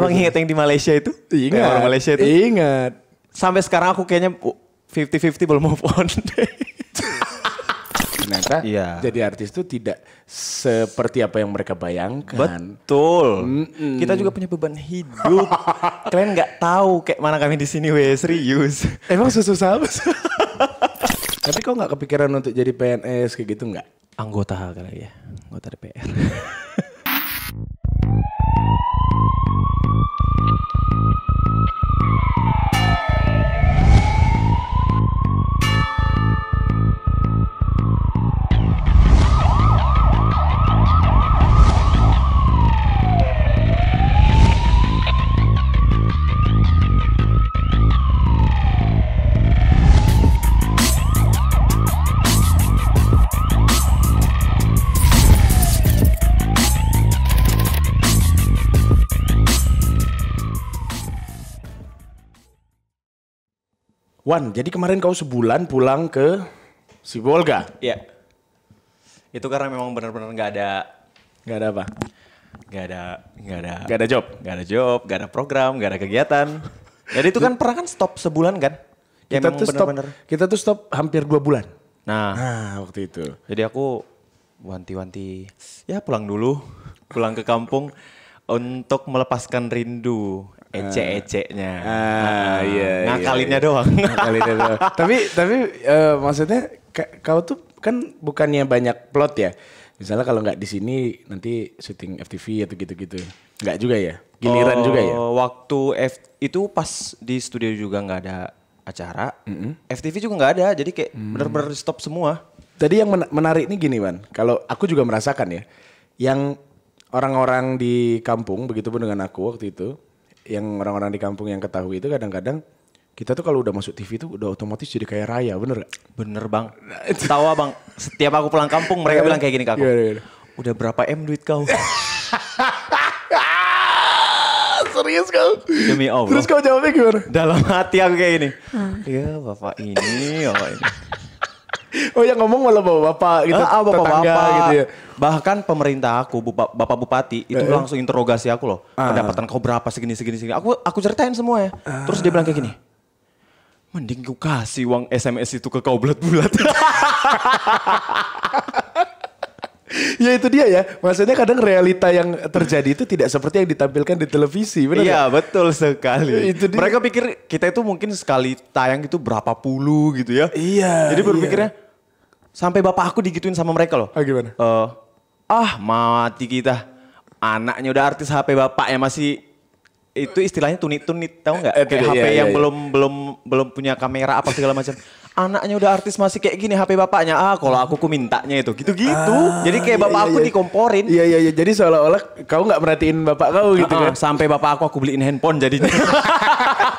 Emang gitu. inget yang di Malaysia itu? Ingat. Yang orang Malaysia itu? Ingat. Sampai sekarang aku kayaknya 50-50 belum move on Nanti Ternyata iya. jadi artis itu tidak seperti apa yang mereka bayangkan. Betul. Mm -mm. Kita juga punya beban hidup. Kalian nggak tahu kayak mana kami di sini wes serius. Emang susah apa? Tapi kok nggak kepikiran untuk jadi PNS kayak gitu nggak? Anggota kali ya, anggota DPR. Wan, jadi kemarin kau sebulan pulang ke Sibolga? Iya. Itu karena memang benar-benar nggak ada... Nggak ada apa? Nggak ada... Nggak ada... Nggak ada job? Nggak ada job, nggak ada program, nggak ada kegiatan. jadi itu kan pernah kan stop sebulan kan? Ya kita tuh bener -bener... kita tuh stop hampir dua bulan. Nah, nah waktu itu. Jadi aku wanti-wanti ya pulang dulu, pulang ke kampung untuk melepaskan rindu ece-ecenya. Ah, ah, iya. iya, ngakalinnya iya. doang. Ngakalinnya doang. tapi tapi uh, maksudnya kau tuh kan bukannya banyak plot ya. Misalnya kalau nggak di sini nanti syuting FTV atau gitu-gitu. Nggak juga ya? Giliran oh, juga ya? Waktu F itu pas di studio juga nggak ada acara. Mm -hmm. FTV juga nggak ada. Jadi kayak mm. bener-bener stop semua. Tadi yang men menarik nih gini, Wan. Kalau aku juga merasakan ya. Yang orang-orang di kampung, begitu pun dengan aku waktu itu yang orang-orang di kampung yang ketahui itu kadang-kadang kita tuh kalau udah masuk TV tuh udah otomatis jadi kayak raya, bener gak? Bener bang. Tawa bang, setiap aku pulang kampung mereka iya. bilang kayak gini ke aku. Udah berapa M duit kau? Serius kau? Demi Allah. Terus kau jawabnya gimana? Dalam hati aku kayak gini. Iya bapak ini, bapak ini. Oh yang ngomong malah gitu, eh, ah, bapak-bapak gitu, ah, bapak -bapak, tetangga bapak. gitu ya. Bahkan pemerintah aku, bapak, bapak bupati itu eh, langsung interogasi aku loh. Uh. Pendapatan kau berapa segini segini segini. Aku aku ceritain semua ya. Uh. Terus dia bilang kayak gini. Mending gue kasih uang SMS itu ke kau bulat-bulat. Iya itu dia ya. Maksudnya kadang realita yang terjadi itu tidak seperti yang ditampilkan di televisi. Benar iya betul sekali. Itu dia. Mereka pikir kita itu mungkin sekali tayang itu berapa puluh gitu ya. Iya. Jadi berpikirnya iya. sampai bapak aku digituin sama mereka loh. Ah gimana? Uh, ah mati kita. Anaknya udah artis HP bapak ya masih itu istilahnya tunit-tunit tahu nggak? Eh HP iya, iya, yang iya. belum belum belum punya kamera apa segala macam anaknya udah artis masih kayak gini HP bapaknya ah kalau aku ku mintanya itu gitu-gitu ah, jadi kayak iya, bapak iya, aku iya. dikomporin iya iya iya jadi seolah-olah kau nggak merhatiin bapak kau ah, gitu uh -uh, kan sampai bapak aku aku beliin handphone jadinya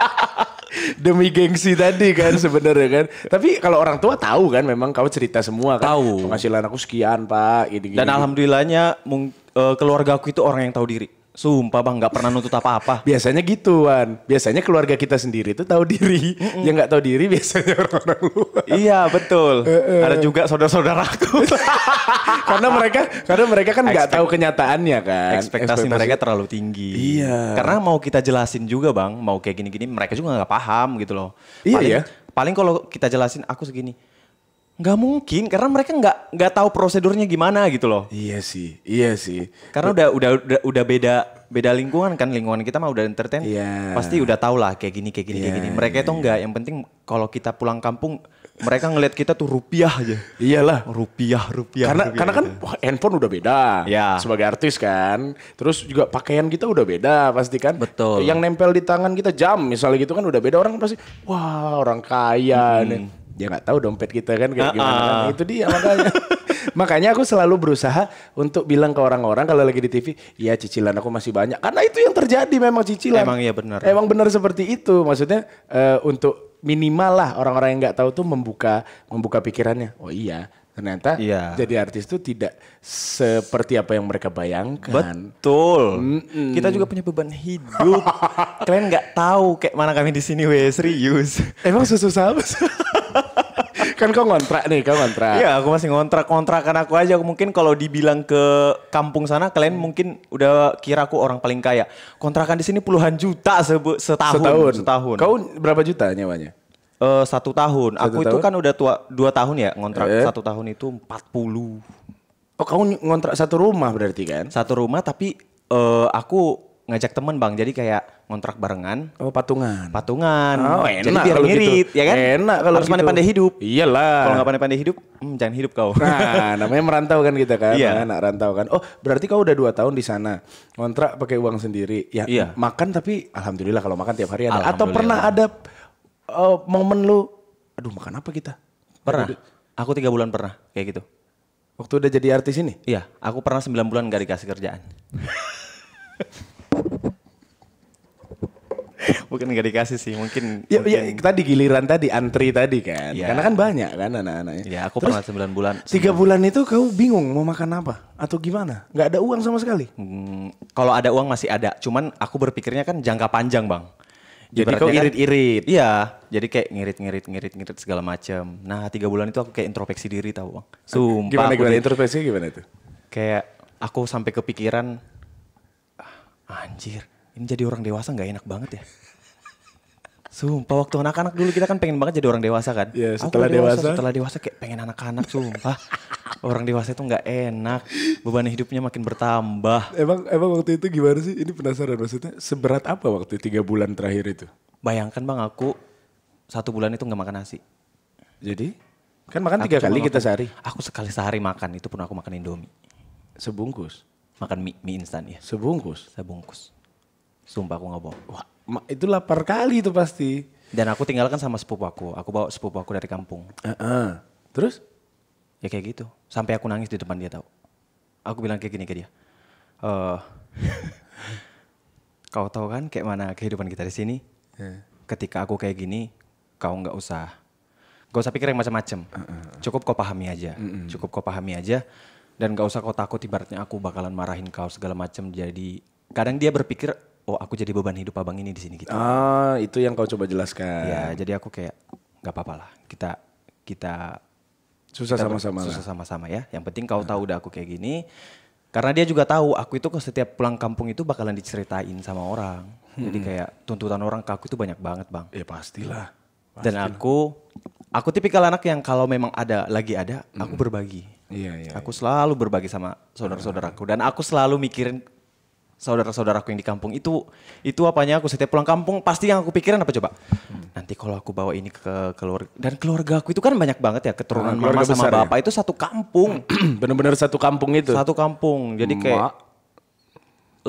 demi gengsi tadi kan sebenarnya kan. Tapi kalau orang tua tahu kan memang kau cerita semua kan. Tahu. Penghasilan aku sekian, Pak, gini -gini. Dan alhamdulillahnya uh, keluarga aku itu orang yang tahu diri. Sumpah bang, nggak pernah nuntut apa-apa. biasanya gituan. Biasanya keluarga kita sendiri itu tahu diri. Mm -mm. Yang nggak tahu diri biasanya orang-orang luar. Iya betul. Uh, uh. Ada juga saudara-saudaraku. karena mereka, karena mereka kan nggak tahu kenyataannya kan. Ekspektasi, Ekspektasi mereka terlalu tinggi. Iya. Karena mau kita jelasin juga bang, mau kayak gini-gini mereka juga nggak paham gitu loh. Iya. Paling, iya. paling kalau kita jelasin aku segini nggak mungkin karena mereka nggak nggak tahu prosedurnya gimana gitu loh. Iya sih, iya sih. Karena udah udah udah, udah beda beda lingkungan kan lingkungan kita mah udah entertain. Yeah. Pasti udah tau lah kayak gini kayak gini yeah, kayak gini. Iya, mereka itu iya, nggak. Iya. Yang penting kalau kita pulang kampung mereka ngelihat kita tuh rupiah aja. Iyalah. Rupiah, rupiah. Karena rupiah karena kan gitu. handphone udah beda. Ya. Sebagai artis kan. Terus juga pakaian kita udah beda pasti kan. Betul. Yang nempel di tangan kita jam misalnya gitu kan udah beda orang pasti wah orang kaya hmm. nih dia ya nggak tahu dompet kita kan kayak uh -uh. gimana kan. itu dia makanya makanya aku selalu berusaha untuk bilang ke orang-orang kalau lagi di TV ya cicilan aku masih banyak karena itu yang terjadi memang cicilan emang ya benar emang benar seperti itu maksudnya uh, untuk minimal lah orang-orang yang nggak tahu tuh membuka membuka pikirannya oh iya ternyata iya. jadi artis itu tidak seperti apa yang mereka bayangkan. Betul. Mm-mm. Kita juga punya beban hidup. Kalian nggak tahu kayak mana kami di sini weh serius. Emang susah apa? kan kau ngontrak nih, kau ngontrak. Iya, aku masih ngontrak. Kontrakan aku aja mungkin kalau dibilang ke kampung sana kalian mungkin udah kira aku orang paling kaya. Kontrakan di sini puluhan juta sebu setahun, setahun. Setahun. Kau berapa juta nyawanya? Uh, satu tahun. Satu aku tahun? itu kan udah tua dua tahun ya ngontrak eh. satu tahun itu 40 Oh kamu ngontrak satu rumah berarti kan? Satu rumah tapi uh, aku ngajak temen bang jadi kayak ngontrak barengan. Oh patungan. Patungan. Oh enak jadi biar gitu. ngirit gitu. ya kan? Enak kalau harus gitu. pandai-pandai hidup. Iyalah. Kalau nggak pandai-pandai hidup, hmm, jangan hidup kau. Nah namanya merantau kan kita kan? Iya. Nah, rantau kan. Oh berarti kau udah dua tahun di sana ngontrak pakai uang sendiri. Ya, iya. Makan tapi alhamdulillah kalau makan tiap hari ada. Atau pernah ada uh, momen lu, aduh makan apa kita? Pernah. Aku tiga bulan pernah kayak gitu. Waktu udah jadi artis ini? Iya, aku pernah sembilan bulan gak dikasih kerjaan. Bukan gak dikasih sih, mungkin. Ya, ya mungkin... ya tadi giliran tadi antri tadi kan. Ya. Karena kan banyak kan anak-anaknya. Ya, aku Terus, pernah sembilan bulan. Tiga bulan itu kau bingung mau makan apa atau gimana? Gak ada uang sama sekali. Hmm, kalau ada uang masih ada, cuman aku berpikirnya kan jangka panjang, Bang. Jadi kau irit-irit. iya. Jadi kayak ngirit-ngirit ngirit-ngirit segala macam. Nah, tiga bulan itu aku kayak introspeksi diri tau Bang. Sumpah. Gimana gimana introspeksi gimana itu? Kayak aku sampai kepikiran ah, anjir, ini jadi orang dewasa nggak enak banget ya. Sumpah waktu anak-anak dulu kita kan pengen banget jadi orang dewasa kan. Iya, setelah setelah dewasa, dewasa setelah dewasa kayak pengen anak-anak sumpah. orang dewasa itu nggak enak. Beban hidupnya makin bertambah. Emang emang waktu itu gimana sih? Ini penasaran maksudnya seberat apa waktu tiga bulan terakhir itu? Bayangkan Bang aku satu bulan itu nggak makan nasi. Jadi kan makan tiga kali kita sehari. Aku sekali sehari makan itu pun aku makan indomie. Sebungkus. Makan mie, mie instan ya. Sebungkus. Sebungkus. Sumpah aku nggak bohong. Wah itu lapar kali itu pasti. Dan aku tinggalkan sama sepupu aku. Aku bawa sepupu aku dari kampung. Uh -uh. Terus? Ya kayak gitu. Sampai aku nangis di depan dia tahu. Aku bilang kayak gini ke dia. Uh, kau tahu kan kayak mana kehidupan kita di sini? Uh. Ketika aku kayak gini, kau nggak usah, gak usah pikir yang macam-macam. Uh -uh. Cukup kau pahami aja. Uh -uh. Cukup kau pahami aja. Dan gak usah kau takut ibaratnya aku bakalan marahin kau segala macam. Jadi kadang dia berpikir oh aku jadi beban hidup abang ini di sini gitu. Ah, itu yang kau coba jelaskan. Ya, jadi aku kayak nggak apa-apa lah. Kita kita susah sama-sama. Susah sama-sama ya. Yang penting kau tahu udah aku kayak gini. Karena dia juga tahu aku itu ke setiap pulang kampung itu bakalan diceritain sama orang. Hmm. Jadi kayak tuntutan orang ke aku itu banyak banget, Bang. Ya pastilah. pastilah. Dan aku aku tipikal anak yang kalau memang ada lagi ada, hmm. aku berbagi. Iya, iya. Aku iya. selalu berbagi sama saudara-saudaraku dan aku selalu mikirin saudara-saudaraku yang di kampung itu itu apanya aku setiap pulang kampung pasti yang aku pikirin apa coba hmm. nanti kalau aku bawa ini ke keluarga dan keluarga aku itu kan banyak banget ya keturunan nah, mama sama ya? bapak ya? itu satu kampung bener-bener satu kampung itu satu kampung jadi kayak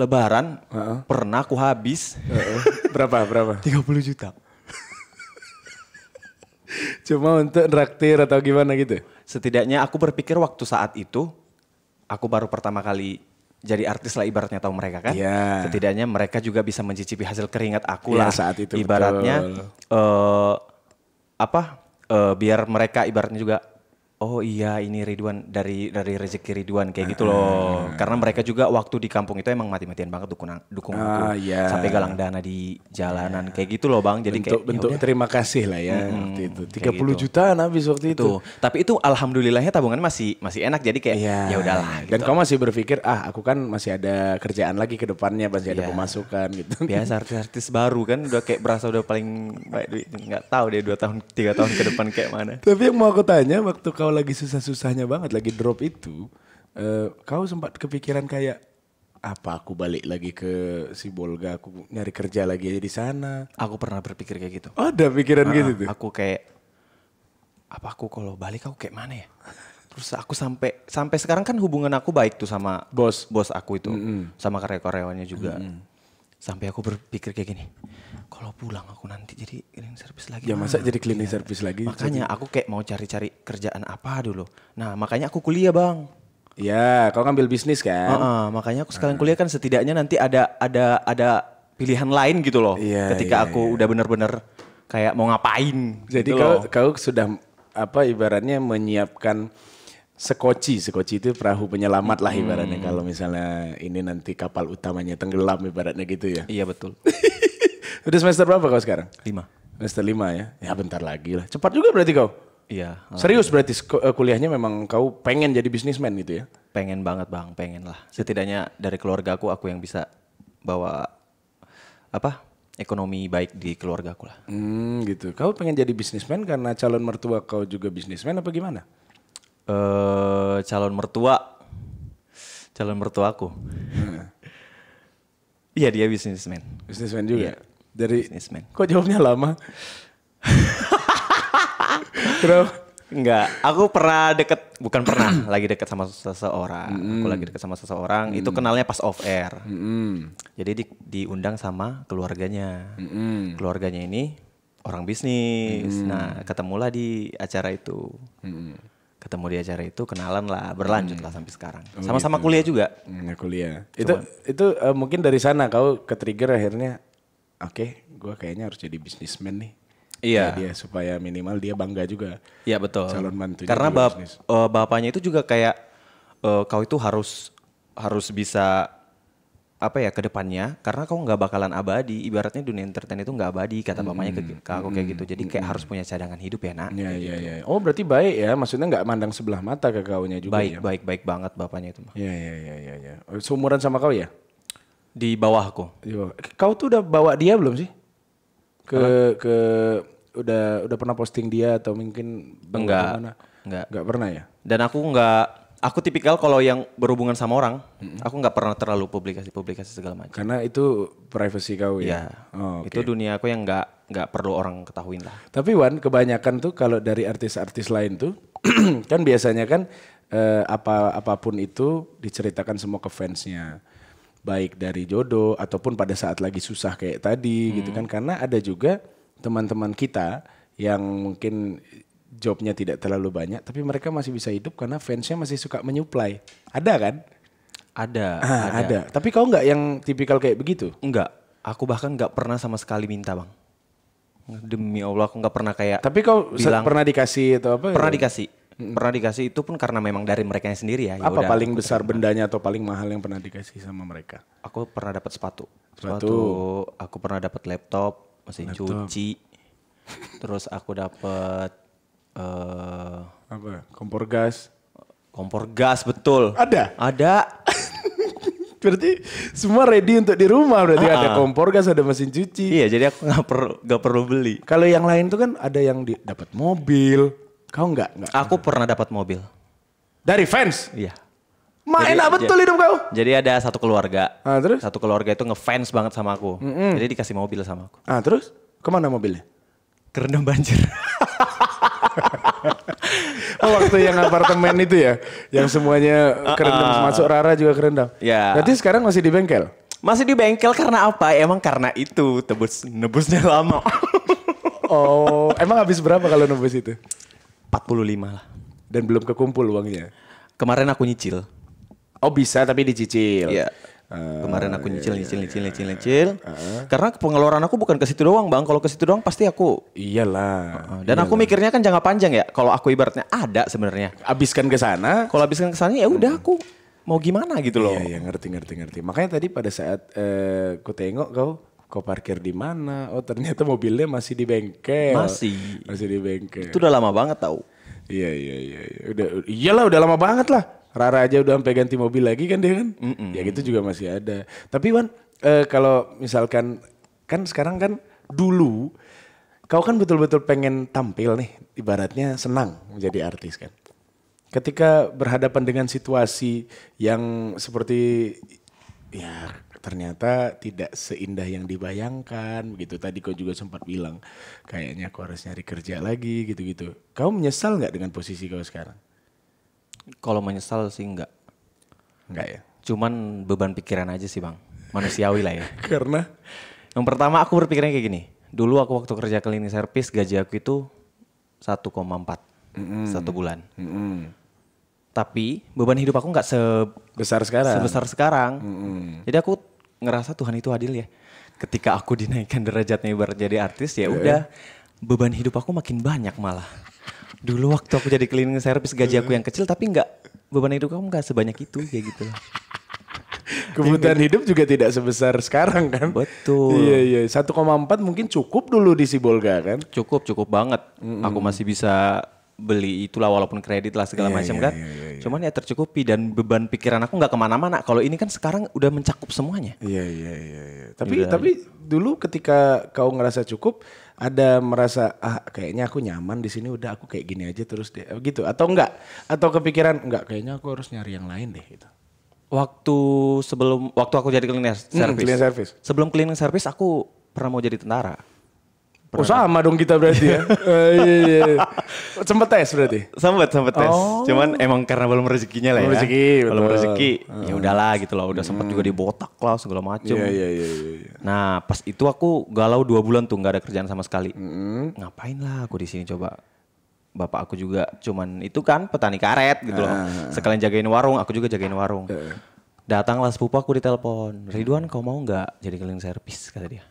Lebaran uh -uh. pernah aku habis uh berapa berapa 30 juta Cuma untuk traktir atau gimana gitu? Setidaknya aku berpikir waktu saat itu, aku baru pertama kali jadi artis lah ibaratnya tahu mereka kan. Yeah. Setidaknya mereka juga bisa mencicipi hasil keringat aku yeah, lah. saat itu ibaratnya betul. Uh, apa? Uh, biar mereka ibaratnya juga oh iya ini Ridwan dari dari rezeki Ridwan kayak gitu loh. Uh, Karena mereka juga waktu di kampung itu emang mati-matian banget dukung dukung uh, aku yeah. sampai galang dana di jalanan yeah. kayak gitu loh Bang. Jadi bentuk, kayak ya bentuk yaudah. terima kasih lah ya hmm, waktu itu. 30 gitu. jutaan habis waktu itu. itu. Tapi itu alhamdulillahnya tabungan masih masih enak jadi kayak yeah. ya udahlah gitu. Dan kamu masih berpikir ah aku kan masih ada kerjaan lagi ke depannya masih ada iya. pemasukan gitu. Biasa artis-artis baru kan udah kayak berasa udah paling baik duit nggak tahu deh dua tahun tiga tahun ke depan kayak mana. Tapi yang mau aku tanya waktu kau lagi susah-susahnya banget, lagi drop itu, uh, kau sempat kepikiran kayak apa aku balik lagi ke si Bolga, aku nyari kerja lagi aja di sana. Aku pernah berpikir kayak gitu. Oh, ada pikiran nah, gitu tuh. Aku kayak apa aku kalau balik aku kayak mana ya? Terus aku sampai sampai sekarang kan hubungan aku baik tuh sama bos bos aku itu, mm -hmm. sama karya-karyawannya juga. Mm -hmm sampai aku berpikir kayak gini kalau pulang aku nanti jadi cleaning service lagi ya nah, masa ah, jadi cleaning ya. service lagi makanya jadi... aku kayak mau cari-cari kerjaan apa dulu nah makanya aku kuliah bang ya kau ngambil bisnis kan uh -uh, makanya aku sekalian kuliah kan setidaknya nanti ada ada ada pilihan lain gitu loh ya, ketika ya, aku ya. udah bener-bener kayak mau ngapain jadi gitu kau kau sudah apa ibaratnya menyiapkan sekoci, sekoci itu perahu penyelamat lah hmm. ibaratnya hmm. kalau misalnya ini nanti kapal utamanya tenggelam ibaratnya gitu ya. Iya betul. Udah semester berapa kau sekarang? Lima. Semester lima ya? Ya bentar lagi lah. Cepat juga berarti kau? Iya. Serius berarti eh, kuliahnya memang kau pengen jadi bisnismen gitu ya? Pengen banget bang, pengen lah. Setidaknya dari keluarga aku, aku yang bisa bawa apa ekonomi baik di keluarga aku lah. Hmm gitu. Kau pengen jadi bisnismen karena calon mertua kau juga bisnismen apa gimana? uh, calon mertua calon mertuaku. Hmm. Iya dia bisnismen. Bisnismen juga. yeah. Dari businessman Kok jawabnya lama? Kenapa? Enggak, aku pernah deket, bukan pernah, lagi deket sama seseorang. Mm. Aku lagi hmm. deket sama seseorang, mm. itu hmm. kenalnya pas off air. Mm. Jadi di, diundang sama keluarganya. Mm. Keluarganya ini orang bisnis. Mm. Nah, ketemulah di acara itu. Mm ketemu di acara itu kenalan lah berlanjut hmm. lah sampai sekarang oh sama-sama gitu. kuliah juga hmm, ya kuliah Cuma, itu itu uh, mungkin dari sana kau ke trigger akhirnya oke okay, gue kayaknya harus jadi bisnismen nih Iya. Dia supaya minimal dia bangga juga. Iya betul. Calon mantu. Karena bap, uh, bapaknya itu juga kayak uh, kau itu harus harus bisa apa ya ke depannya karena kau nggak bakalan abadi ibaratnya dunia entertain itu nggak abadi kata mamanya hmm, ke, hmm, ke aku kayak hmm, gitu jadi kayak harus punya cadangan hidup ya nak ya, ya, gitu. ya. oh berarti baik ya maksudnya nggak mandang sebelah mata ke kaunya juga baik ya? baik baik banget bapaknya itu ya ya ya ya ya seumuran sama kau ya di bawahku di bawah. kau tuh udah bawa dia belum sih ke apa? ke udah udah pernah posting dia atau mungkin enggak enggak enggak pernah ya dan aku enggak aku tipikal kalau yang berhubungan sama orang, hmm aku nggak pernah terlalu publikasi-publikasi segala macam. Karena itu privacy kau ya. ya oh, okay. Itu dunia aku yang nggak nggak perlu orang ketahuin lah. Tapi Wan, kebanyakan tuh kalau dari artis-artis lain tuh kan biasanya kan eh, apa apapun itu diceritakan semua ke fansnya baik dari jodoh ataupun pada saat lagi susah kayak tadi gitu hmm. gitu kan karena ada juga teman-teman kita yang mungkin jobnya tidak terlalu banyak tapi mereka masih bisa hidup karena fansnya masih suka menyuplai ada kan ada ah, ada. ada tapi kau nggak yang tipikal kayak begitu nggak aku bahkan nggak pernah sama sekali minta bang demi allah aku nggak pernah kayak tapi kau bilang, pernah dikasih atau apa ya? pernah ya? dikasih hmm pernah dikasih itu pun karena memang dari mereka yang sendiri ya. ya apa paling besar terima. bendanya atau paling mahal yang pernah dikasih sama mereka? Aku pernah dapat sepatu. sepatu. Sepatu. Aku pernah dapat laptop, mesin laptop. cuci. Terus aku dapat uh, apa? Ya? Kompor gas. Kompor gas betul. Ada. Ada. berarti semua ready untuk di rumah berarti uh ah, huh ada ah. kompor gas ada mesin cuci iya jadi aku nggak perlu nggak perlu beli kalau yang lain tuh kan ada yang dapat mobil kau nggak nggak aku pernah dapat mobil dari fans iya main apa betul hidup kau. Jadi ada satu keluarga. Ah, terus? Satu keluarga itu ngefans banget sama aku. Mm -hmm. Jadi dikasih mobil sama aku. Ah, terus? Kemana mobilnya? Kerendam banjir. oh, waktu yang apartemen itu ya, yang semuanya kerendam uh, uh. masuk Rara juga kerendam. Ya. Yeah. Berarti sekarang masih di bengkel? Masih di bengkel karena apa? Emang karena itu tebus nebusnya lama. oh, emang habis berapa kalau nebus itu? 45 lah. Dan belum kekumpul uangnya. Kemarin aku nyicil. Oh, bisa tapi dicicil. Iya. Yeah Uh, Kemarin aku iya, iya, iya. nyicil, nyicil, nyicil, nyicil, nyicil. Uh, ah. Karena pengeluaran aku bukan ke situ doang, Bang. Kalau ke situ doang pasti aku iyalah. Uh, dan iyalah. aku mikirnya kan jangka panjang ya. Kalau aku ibaratnya ada sebenarnya. abiskan ke sana. Kalau abiskan ke sana ya udah hmm. aku mau gimana gitu loh. Iya, iya, ngerti, ngerti, ngerti. Makanya tadi pada saat uh, ku tengok kau kau parkir di mana? Oh ternyata mobilnya masih di bengkel. Masih. Masih di bengkel. Itu udah lama banget tau. Iya iya iya. Udah iyalah udah lama banget lah. Rara aja udah sampai ganti mobil lagi kan dia kan. Mm -mm. Ya gitu juga masih ada. Tapi Wan, eh, kalau misalkan kan sekarang kan dulu kau kan betul-betul pengen tampil nih, ibaratnya senang menjadi artis kan. Ketika berhadapan dengan situasi yang seperti ya ternyata tidak seindah yang dibayangkan begitu tadi kau juga sempat bilang kayaknya kau harus nyari kerja lagi gitu-gitu kau menyesal nggak dengan posisi kau sekarang kalau menyesal sih enggak. Enggak ya? Cuman beban pikiran aja sih bang. Manusiawi lah ya. Karena? Yang pertama aku berpikirnya kayak gini. Dulu aku waktu kerja cleaning service gaji aku itu 1,4 mm -hmm. satu bulan. Mm -hmm. Tapi beban hidup aku enggak sebesar sekarang. Sebesar sekarang. Mm -hmm. Jadi aku ngerasa Tuhan itu adil ya. Ketika aku dinaikkan derajatnya ibarat jadi artis ya iya. udah yeah. beban hidup aku makin banyak malah dulu waktu aku jadi cleaning service gaji aku yang kecil tapi nggak beban hidup kamu nggak sebanyak itu ya gitu lah. Kebutuhan iya. hidup juga tidak sebesar sekarang kan? Betul. Iya iya. satu empat mungkin cukup dulu di Sibolga kan? Cukup cukup banget. Mm -hmm. Aku masih bisa beli itulah walaupun kredit lah segala yeah, macam yeah, kan. Yeah, yeah, yeah. Cuman ya tercukupi dan beban pikiran aku nggak kemana-mana. Kalau ini kan sekarang udah mencakup semuanya. Iya iya iya iya. Tapi tapi dulu ketika kau ngerasa cukup, ada merasa ah kayaknya aku nyaman di sini udah aku kayak gini aja terus deh gitu atau enggak atau kepikiran enggak kayaknya aku harus nyari yang lain deh gitu waktu sebelum waktu aku jadi cleaning service, hmm, cleaning service. sebelum cleaning service aku pernah mau jadi tentara Oh, Pernah. Oh sama dong kita berarti ya. uh, iya iya. Sempet tes berarti. Sempet sempet tes. Oh. Cuman emang karena belum rezekinya lah ya. Belum Rezeki. Belum rezeki. Hmm. Ya ah. udahlah gitu loh. Udah sempet hmm. juga di botak lah segala macem. Iya, iya iya iya. iya. Nah pas itu aku galau dua bulan tuh nggak ada kerjaan sama sekali. Hmm. Ngapain lah aku di sini coba. Bapak aku juga cuman itu kan petani karet gitu uh. loh. Ah. Sekalian jagain warung, aku juga jagain warung. Uh. Datanglah sepupu aku ditelepon. Ridwan kau mau nggak jadi keliling servis kata dia.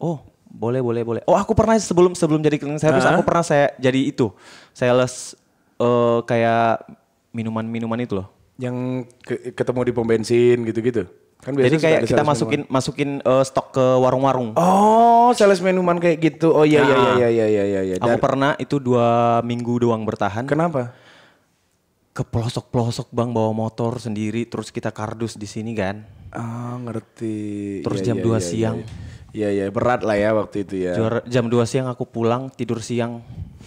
Oh boleh, boleh, boleh. Oh, aku pernah sebelum sebelum jadi cleaning service, uh -huh. aku pernah saya jadi itu. Sales uh, kayak minuman-minuman itu loh. Yang ke ketemu di pom bensin gitu-gitu. Kan Jadi kayak kita masukin minuman. masukin uh, stok ke warung-warung. Oh, sales minuman kayak gitu. Oh iya iya nah. iya iya iya iya iya. Aku pernah itu dua minggu doang bertahan. Kenapa? Ke pelosok-pelosok bang bawa motor sendiri terus kita kardus di sini kan. Ah, ngerti. Terus ya, jam ya, 2 ya, siang. Ya, ya Iya iya berat lah ya waktu itu ya. Juara, jam 2 siang aku pulang tidur siang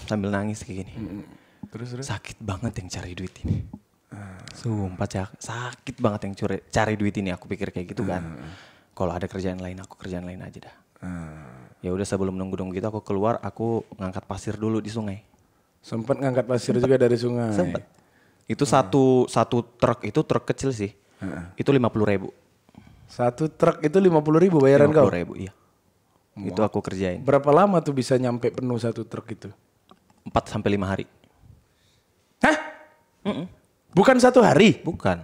sambil nangis kayak gini. terus, terus sakit banget yang cari duit ini. Uh. Sumpah cak, sakit banget yang curi, cari duit ini aku pikir kayak gitu kan. Ah. Kalau ada kerjaan lain aku kerjaan lain aja dah. Uh. Ya udah sebelum nunggu-nunggu gitu aku keluar aku ngangkat pasir dulu di sungai. Sempat ngangkat pasir Sempet. juga dari sungai. Sempat. Itu uh. satu satu truk itu truk kecil sih. Uh. Itu lima puluh ribu satu truk itu lima puluh ribu bayaran 50 kau? ribu, iya. Wow. Itu aku kerjain. Berapa lama tuh bisa nyampe penuh satu truk itu? Empat sampai lima hari. Hah? Mm -mm. Bukan satu hari? Bukan.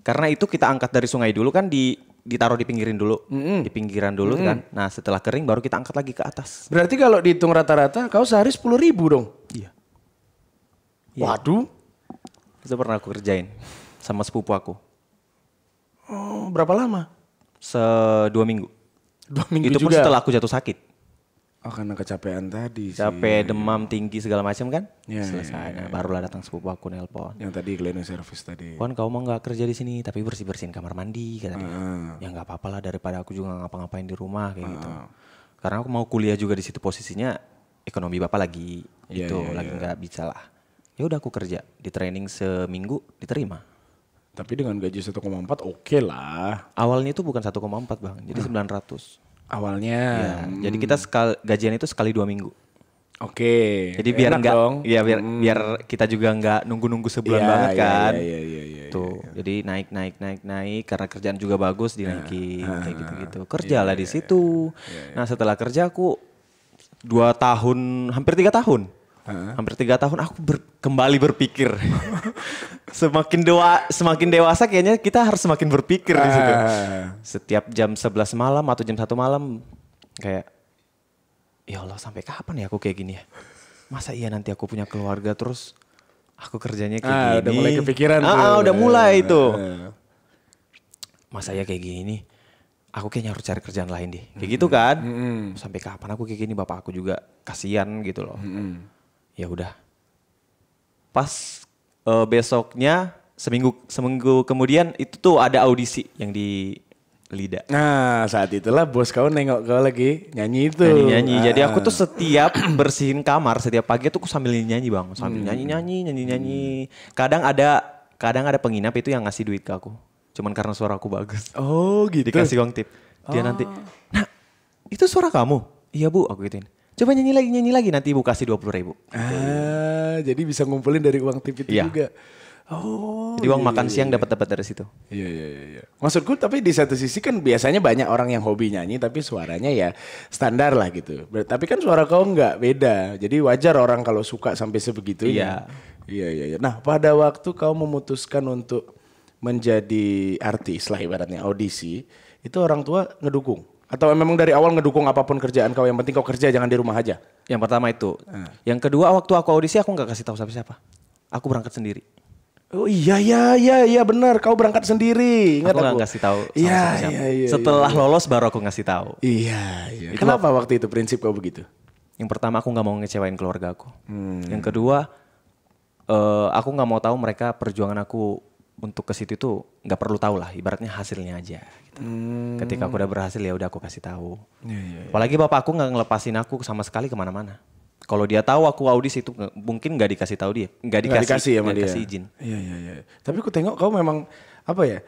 Karena itu kita angkat dari sungai dulu kan di ditaruh di pinggirin dulu, mm -mm. di pinggiran dulu mm -mm. kan. Nah setelah kering baru kita angkat lagi ke atas. Berarti kalau dihitung rata-rata kau sehari sepuluh ribu dong? Iya. Waduh. Itu pernah aku kerjain sama sepupu aku berapa lama? Se dua minggu. Dua minggu Itu juga. pun setelah aku jatuh sakit. Oh karena kecapean tadi Capek, sih. Capek, demam tinggi segala macam kan? Ya, Selesai. Ya, ya, ya. Barulah datang sepupu aku nelpon. Yang tadi cleaning service tadi. Pon kau mau gak kerja di sini tapi bersih bersihin kamar mandi kata dia. Uh. Ya nggak apa-apa lah daripada aku juga ngapa-ngapain di rumah kayak uh. gitu. Ah. Karena aku mau kuliah juga di situ posisinya ekonomi bapak lagi Ya, itu ya, lagi iya. nggak bisa lah. Ya udah aku kerja di training seminggu diterima. Tapi dengan gaji 1,4 oke okay lah. Awalnya itu bukan 1,4 bang, jadi nah. sembilan hmm. 900. Awalnya. Ya, hmm. Jadi kita sekal, gajian itu sekali dua minggu. Oke. Okay. Jadi biar enggak, dong. ya biar hmm. biar kita juga nggak nunggu-nunggu sebulan ya, banget iya, iya, kan. Iya iya iya. Ya, Tuh, ya, ya. jadi naik naik naik naik karena kerjaan juga bagus dinaikin ya. Ah, kayak gitu-gitu. Ah. Kerjalah ya, ya, di iya, situ. Ya, ya. Nah setelah kerja aku dua tahun, hampir tiga tahun hampir tiga tahun aku ber, kembali berpikir semakin dewa semakin dewasa kayaknya kita harus semakin berpikir uh. di situ ah. setiap jam 11 malam atau jam satu malam kayak ya Allah sampai kapan ya aku kayak gini ya masa iya nanti aku punya keluarga terus aku kerjanya kayak ah, gini udah mulai kepikiran ah, tuh. ah udah mulai uh, itu ah. masa iya kayak gini aku kayaknya harus cari kerjaan lain deh. Kayak mm -hmm. gitu kan. Mm -hmm. Sampai kapan aku kayak gini bapak aku juga kasihan gitu loh. Mm -hmm ya udah pas uh, besoknya seminggu seminggu kemudian itu tuh ada audisi yang di Lida. Nah saat itulah bos kau nengok kau lagi nyanyi itu. Nyanyi nyanyi. Jadi aku ah. tuh setiap bersihin kamar setiap pagi tuh aku sambil nyanyi bang, sambil hmm. nyanyi nyanyi nyanyi nyanyi. Hmm. Kadang ada kadang ada penginap itu yang ngasih duit ke aku, cuman karena suara aku bagus. Oh gitu. Dikasih uang tip. Dia oh. nanti, nah itu suara kamu? Iya bu, aku gituin. Coba nyanyi lagi, nyanyi lagi nanti ibu kasih dua puluh ribu. Ah, jadi bisa ngumpulin dari uang tip itu iya. juga. Oh. Jadi uang iya, makan iya, siang iya. dapat dapat dari situ. Iya, iya iya iya. Maksudku tapi di satu sisi kan biasanya banyak orang yang hobi nyanyi tapi suaranya ya standar lah gitu. tapi kan suara kau nggak beda. Jadi wajar orang kalau suka sampai sebegitu. Iya. Iya iya. iya. Nah pada waktu kau memutuskan untuk menjadi artis lah ibaratnya audisi itu orang tua ngedukung. Atau memang dari awal ngedukung apapun kerjaan kau yang penting kau kerja jangan di rumah aja. Yang pertama itu. Hmm. Yang kedua waktu aku audisi aku nggak kasih tahu siapa-siapa. Aku berangkat sendiri. Oh iya iya iya iya benar kau berangkat sendiri ingat aku. Aku ngasih tahu. Iya iya iya. Setelah ya. lolos baru aku ngasih tahu. Iya iya. Itu Kenapa waktu itu prinsip kau begitu? Yang pertama aku nggak mau ngecewain keluarga aku. Hmm. Yang kedua uh, aku nggak mau tahu mereka perjuangan aku untuk ke situ tuh nggak perlu tahu lah ibaratnya hasilnya aja gitu. hmm. ketika aku udah berhasil ya udah aku kasih tahu ya, ya, ya. apalagi bapak aku nggak ngelepasin aku sama sekali kemana-mana kalau dia tahu aku audisi itu mungkin nggak dikasih tahu dia nggak dikasih, gak dikasih, ya, gak dikasih dia. izin iya iya iya tapi aku tengok kau memang apa ya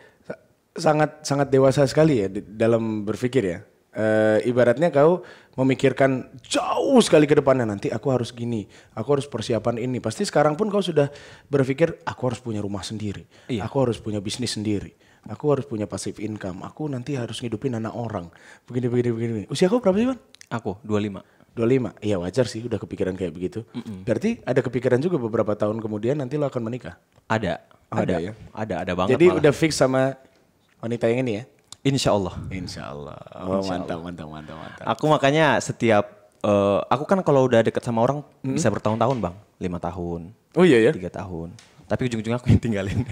sangat sangat dewasa sekali ya dalam berpikir ya uh, ibaratnya kau memikirkan jauh sekali ke depannya nanti aku harus gini, aku harus persiapan ini. Pasti sekarang pun kau sudah berpikir aku harus punya rumah sendiri, iya. aku harus punya bisnis sendiri, aku harus punya passive income, aku nanti harus ngidupin anak orang. Begini begini begini. Usia kau berapa sih, Bang? Aku 25. 25. Iya wajar sih udah kepikiran kayak begitu. Mm -mm. Berarti ada kepikiran juga beberapa tahun kemudian nanti lo akan menikah? Ada. ada, ada ya. Ada, ada banget Jadi malah. udah fix sama wanita yang ini ya? Insya Allah. Insya Allah. Oh, Insya mantap, Allah. mantap, mantap, mantap. Aku makanya setiap uh, aku kan kalau udah deket sama orang hmm? bisa bertahun-tahun bang, lima tahun. Oh iya ya. Tiga tahun. Tapi ujung-ujungnya aku yang tinggalin.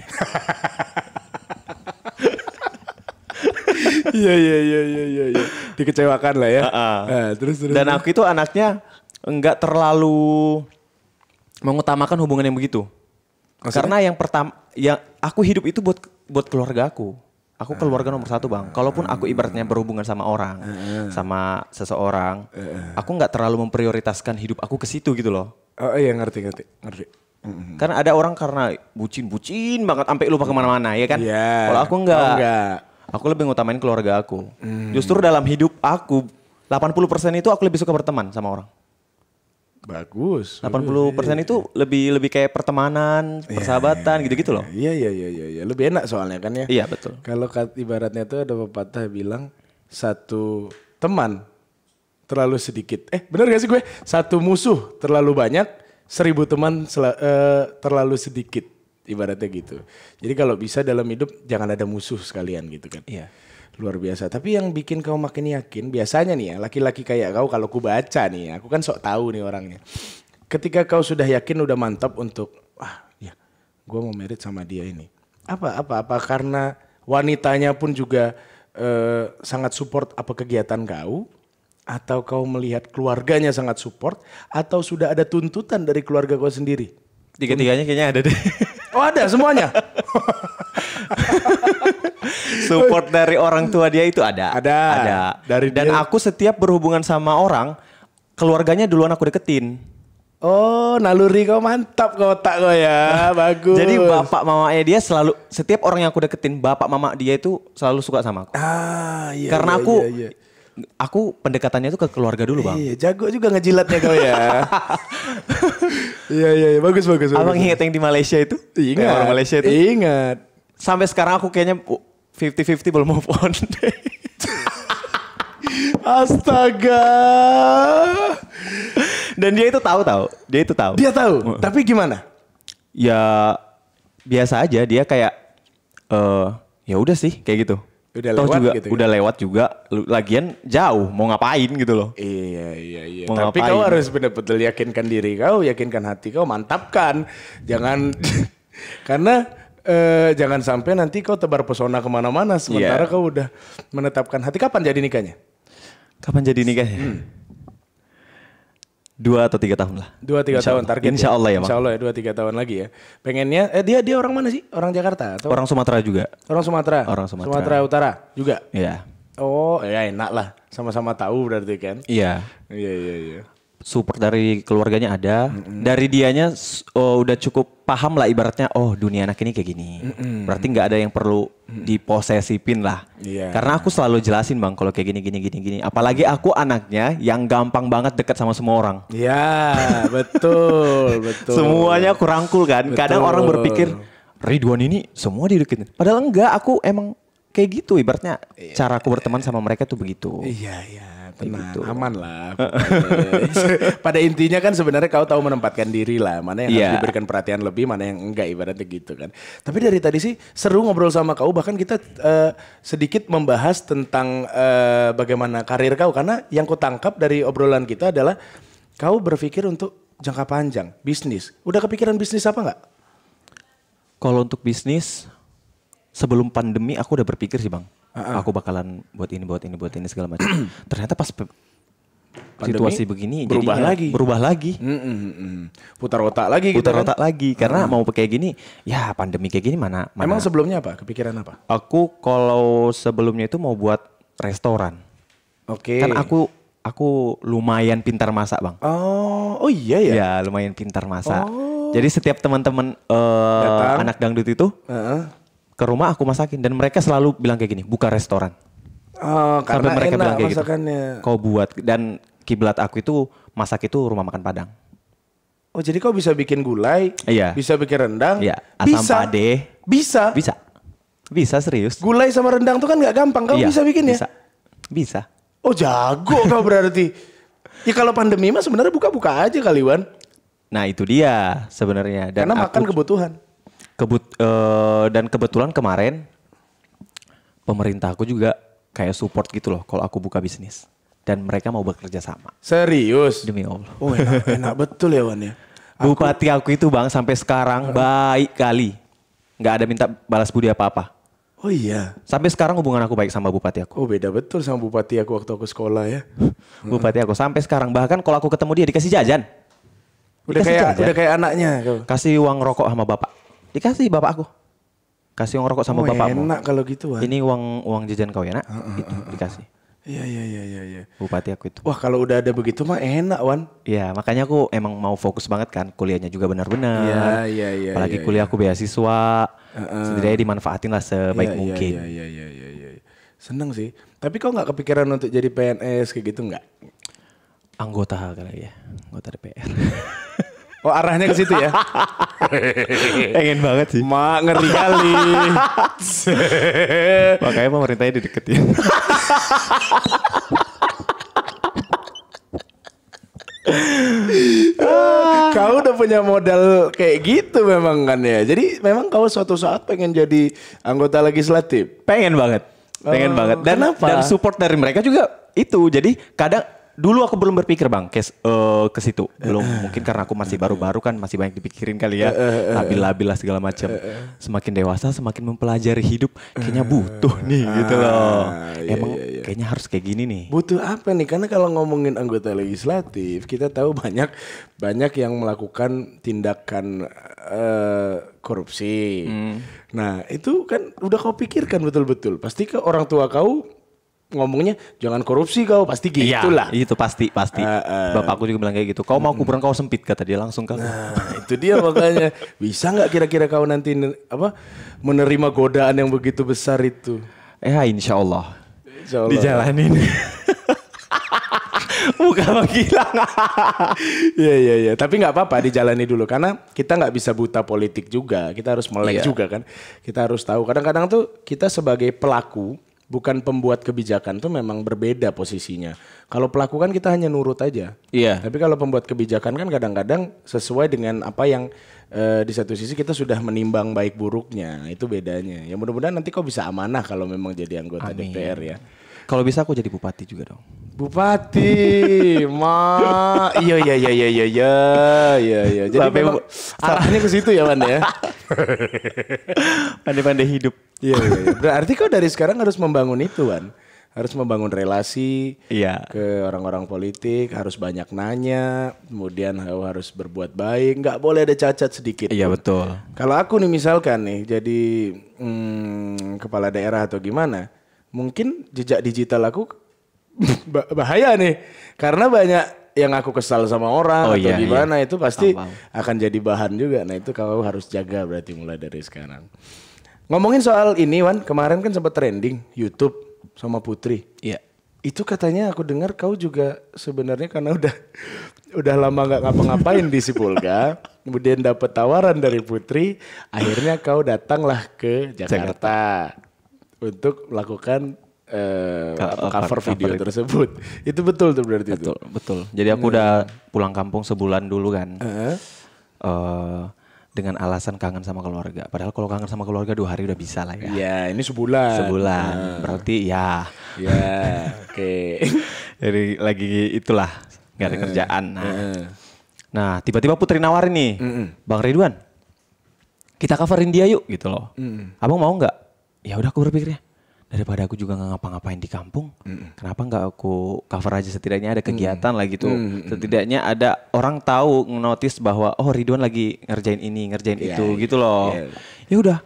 Iya iya iya iya iya. Ya. Dikecewakan lah ya. Uh -uh. Nah, terus terus. Dan aku itu anaknya enggak terlalu mengutamakan hubungan yang begitu. Maksudnya? Karena yang pertama, yang aku hidup itu buat buat keluarga aku. Aku keluarga nomor satu bang. Ah. Kalaupun aku ibaratnya berhubungan sama orang, ah, ah. sama seseorang, aku nggak terlalu memprioritaskan hidup aku ke situ gitu loh. Oh, oh iya ngerti ngerti ngerti. Karena ada orang karena bucin-bucin banget sampai lupa kemana-mana ya kan. Yeah. Kalau aku enggak, oh, aku lebih ngutamain keluarga aku. Hmm. Justru dalam hidup aku 80% itu aku lebih suka berteman sama orang. Bagus. 80 persen itu lebih lebih kayak pertemanan, iya, persahabatan iya. gitu-gitu iya, loh. Iya iya iya iya lebih enak soalnya kan ya. Iya betul. Kalau ibaratnya tuh ada pepatah bilang satu teman terlalu sedikit. Eh benar gak sih gue? Satu musuh terlalu banyak, seribu teman uh, terlalu sedikit ibaratnya gitu. Jadi kalau bisa dalam hidup jangan ada musuh sekalian gitu kan. Iya luar biasa. Tapi yang bikin kau makin yakin biasanya nih ya laki-laki kayak kau kalau ku baca nih, ya, aku kan sok tahu nih orangnya. Ketika kau sudah yakin udah mantap untuk wah ya gue mau merit sama dia ini. Apa apa apa karena wanitanya pun juga eh, sangat support apa kegiatan kau atau kau melihat keluarganya sangat support atau sudah ada tuntutan dari keluarga kau sendiri? Tiga-tiganya kayaknya ada deh. Oh ada semuanya. support dari orang tua dia itu ada. Ada. Ada. Dari Dan dia... aku setiap berhubungan sama orang, keluarganya duluan aku deketin. Oh, naluri kau mantap kau tak kau ya. Nah, bagus. Jadi bapak mamanya dia selalu setiap orang yang aku deketin, bapak mama dia itu selalu suka sama aku. Ah, iya. Karena iya, aku iya, iya. aku pendekatannya itu ke keluarga dulu, Bang. Iya, jago juga ngejilatnya kau ya. iya, iya, iya, bagus bagus. bagus Abang bagus. ingat yang di Malaysia itu? Ingat. Ya, orang Malaysia itu. Ingat. Sampai sekarang aku kayaknya 50-50 belum move on. Astaga. Dan dia itu tahu tahu, dia itu tahu. Dia tahu. Uh. Tapi gimana? Ya biasa aja dia kayak uh, ya udah sih kayak gitu. Udah lewat juga, gitu. Ya? Udah gitu. lewat juga. Lagian jauh mau ngapain gitu loh. Iya iya iya. Mau Tapi ngapain. kau harus benar-benar yakinkan diri kau, yakinkan hati kau, mantapkan. Jangan karena eh, jangan sampai nanti kau tebar pesona kemana-mana iya. sementara yeah. kau udah menetapkan hati. Kapan jadi nikahnya? Kapan jadi nikahnya? Hmm. Dua atau tiga tahun lah. Dua tiga Insya tahun target. Insya ya? Allah ya, Insya Allah ya dua tiga tahun lagi ya. Pengennya eh dia dia orang mana sih? Orang Jakarta atau? Orang Sumatera juga. Orang Sumatera. Orang Sumatera. Sumatera Utara juga. Iya. Yeah. Oh, ya enak lah. Sama-sama tahu berarti kan? Iya. Iya, iya, iya support dari keluarganya ada, mm-hmm. dari dianya oh, udah cukup paham lah ibaratnya oh dunia anak ini kayak gini. Mm-hmm. Berarti nggak ada yang perlu diposesipin lah. Yeah. Karena aku selalu jelasin Bang kalau kayak gini gini gini gini. Apalagi aku anaknya yang gampang banget dekat sama semua orang. ya yeah, betul, betul. Semuanya kurangkul kan. Betul. Kadang orang berpikir Ridwan ini semua dideketin. Padahal enggak, aku emang kayak gitu ibaratnya yeah. cara aku berteman sama mereka tuh begitu. Iya, iya tenang, gitu. aman lah. Pada intinya kan sebenarnya kau tahu menempatkan diri lah, mana yang yeah. harus iya. diberikan perhatian lebih, mana yang enggak ibaratnya gitu kan. Tapi dari tadi sih seru ngobrol sama kau, bahkan kita uh, sedikit membahas tentang uh, bagaimana karir kau karena yang kau tangkap dari obrolan kita adalah kau berpikir untuk jangka panjang, bisnis. Udah kepikiran bisnis apa enggak? Kalau untuk bisnis sebelum pandemi aku udah berpikir sih, Bang uh aku bakalan buat ini buat ini buat ini segala macam ternyata pas Pandemi, situasi begini berubah lagi berubah lagi Mm-mm. putar otak lagi gitu putar gitu otak lagi karena uh-huh. mau kayak gini ya pandemi kayak gini mana, mana emang sebelumnya apa kepikiran apa aku kalau sebelumnya itu mau buat restoran oke okay. kan aku aku lumayan pintar masak bang oh oh iya ya ya lumayan pintar masak oh. jadi setiap teman-teman uh, anak dangdut itu uh-uh ke rumah aku masakin dan mereka selalu bilang kayak gini buka restoran oh, sampai mereka enak bilang kayak gitu. masakannya. gitu kau buat dan kiblat aku itu masak itu rumah makan padang oh jadi kau bisa bikin gulai iya bisa bikin rendang iya asam bisa. pade bisa bisa bisa serius gulai sama rendang tuh kan nggak gampang kau iya, bisa bikin ya? bisa. ya bisa oh jago kau berarti ya kalau pandemi mah sebenarnya buka-buka aja kali Wan nah itu dia sebenarnya dan karena aku, makan kebutuhan Kebut uh, dan kebetulan kemarin pemerintah aku juga kayak support gitu loh kalau aku buka bisnis dan mereka mau bekerja sama. Serius? Demi Allah. Oh, enak, enak betul ya Wan ya. Bupati aku itu bang sampai sekarang baik kali. Nggak ada minta balas budi apa-apa. Oh iya. Sampai sekarang hubungan aku baik sama bupati aku. Oh beda betul sama bupati aku waktu aku sekolah ya. bupati aku sampai sekarang bahkan kalau aku ketemu dia dikasih jajan. Udah kayak jajan. udah kayak anaknya. Kasih uang rokok sama bapak. Dikasih bapak aku. Kasih uang rokok sama oh, bapakmu. Enak kalau gitu. Wan. Ini uang uang jajan kau ya nak? Uh, uh, uh, itu dikasih. Iya iya iya iya iya. Bupati aku itu. Wah, kalau udah ada begitu mah enak, Wan. Iya, makanya aku emang mau fokus banget kan kuliahnya juga benar-benar. Iya iya iya. Apalagi ya, kuliah ya. aku beasiswa. Uh, Setidaknya dimanfaatin lah sebaik ya, mungkin. Iya iya iya iya iya. Seneng sih. Tapi kau nggak kepikiran untuk jadi PNS kayak gitu nggak? Anggota kali ya, anggota DPR. Oh arahnya ke situ ya? Pengen banget sih. Mak ngeri kali. Makanya pemerintahnya deket ya. kau udah punya modal kayak gitu memang kan ya. Jadi memang kau suatu saat pengen jadi anggota legislatif. Pengen banget. Pengen uh, banget. Dan, kenapa? dan support dari mereka juga itu. Jadi kadang dulu aku belum berpikir bang kes uh, ke situ belum mungkin karena aku masih baru-baru kan masih banyak dipikirin kali ya eh, eh, labil-labil lah segala macam semakin dewasa semakin mempelajari hidup kayaknya butuh nih ah, gitu loh iya, emang iya, iya. kayaknya harus kayak gini nih butuh apa nih karena kalau ngomongin anggota legislatif kita tahu banyak banyak yang melakukan tindakan uh, korupsi hmm. nah itu kan udah kau pikirkan betul-betul pasti ke orang tua kau ngomongnya jangan korupsi kau pasti gitu iya, Itu pasti pasti. Uh, uh, Bapakku juga bilang kayak gitu. Kau mau kuburan kau sempit kata dia langsung kan. Nah, itu dia makanya bisa nggak kira-kira kau nanti apa menerima godaan yang begitu besar itu? Eh ah, insya Allah. Insya Allah. Dijalanin. Bukan menghilang. Iya iya iya. Tapi nggak apa-apa dijalani dulu karena kita nggak bisa buta politik juga. Kita harus melek yeah. juga kan. Kita harus tahu. Kadang-kadang tuh kita sebagai pelaku bukan pembuat kebijakan tuh memang berbeda posisinya. Kalau pelaku kan kita hanya nurut aja. Iya. Tapi kalau pembuat kebijakan kan kadang-kadang sesuai dengan apa yang e, di satu sisi kita sudah menimbang baik buruknya. Itu bedanya. Ya mudah-mudahan nanti kau bisa amanah kalau memang jadi anggota Amin. DPR ya. Kalau bisa aku jadi bupati juga dong. Bupati, ma, iya iya iya iya iya iya iya. iya. Jadi Bape, memang arahnya ke situ ya Pande ya. Pandai-pandai hidup. Iya iya. iya. Berarti kau dari sekarang harus membangun itu kan harus membangun relasi iya. ke orang-orang politik, harus banyak nanya, kemudian harus berbuat baik, nggak boleh ada cacat sedikit. Iya betul. Kalau aku nih misalkan nih jadi hmm, kepala daerah atau gimana, mungkin jejak digital aku bahaya nih karena banyak yang aku kesal sama orang oh, atau iya, gimana iya. itu pasti oh, wow. akan jadi bahan juga. Nah itu kau harus jaga berarti mulai dari sekarang. Ngomongin soal ini Wan, kemarin kan sempat trending YouTube sama Putri. Iya. Itu katanya aku dengar kau juga sebenarnya karena udah udah lama nggak ngapa-ngapain di Sipulga, kemudian dapat tawaran dari Putri, akhirnya kau datanglah ke Jakarta. Jakarta untuk melakukan uh, cover, cover video cover tersebut. Itu. betul tuh berarti betul, itu. Betul. betul Jadi aku udah pulang kampung sebulan dulu kan. Uh -huh. uh, dengan alasan kangen sama keluarga. Padahal kalau kangen sama keluarga dua hari udah bisa lah ya. Iya, yeah, ini sebulan. Sebulan. Uh. Berarti ya. Ya, oke. Jadi lagi itulah nggak ada uh. kerjaan. Nah, uh. nah tiba-tiba Putri nawarin nih, mm -mm. Bang Ridwan, kita coverin dia yuk gitu loh. Mm -mm. Abang mau nggak? ya udah aku berpikirnya daripada aku juga nggak ngapa-ngapain di kampung, mm. kenapa nggak aku cover aja setidaknya ada kegiatan mm. lah gitu, mm. setidaknya ada orang tahu notice bahwa oh Ridwan lagi ngerjain ini ngerjain yeah, itu iya. gitu loh, yeah. ya udah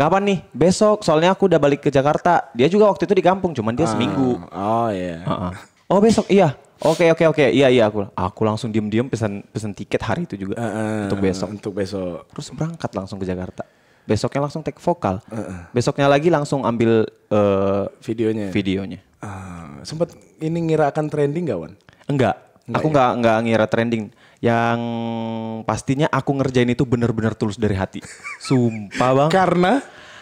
kapan nih besok soalnya aku udah balik ke Jakarta, dia juga waktu itu di kampung cuman dia uh. seminggu, oh ya. yeah. uh -uh. oh besok iya, Oke oke oke, iya iya aku aku langsung diem-diem pesan pesan tiket hari itu juga uh, untuk besok. Untuk besok. Terus berangkat langsung ke Jakarta besoknya langsung take vokal. Uh, uh. Besoknya lagi langsung ambil uh, videonya. Videonya. Uh, ah, sempat ini ngira akan trending gak Wan? Enggak. enggak aku ya? nggak ya? nggak ngira trending. Yang pastinya aku ngerjain itu benar-benar tulus dari hati. Sumpah bang. Karena?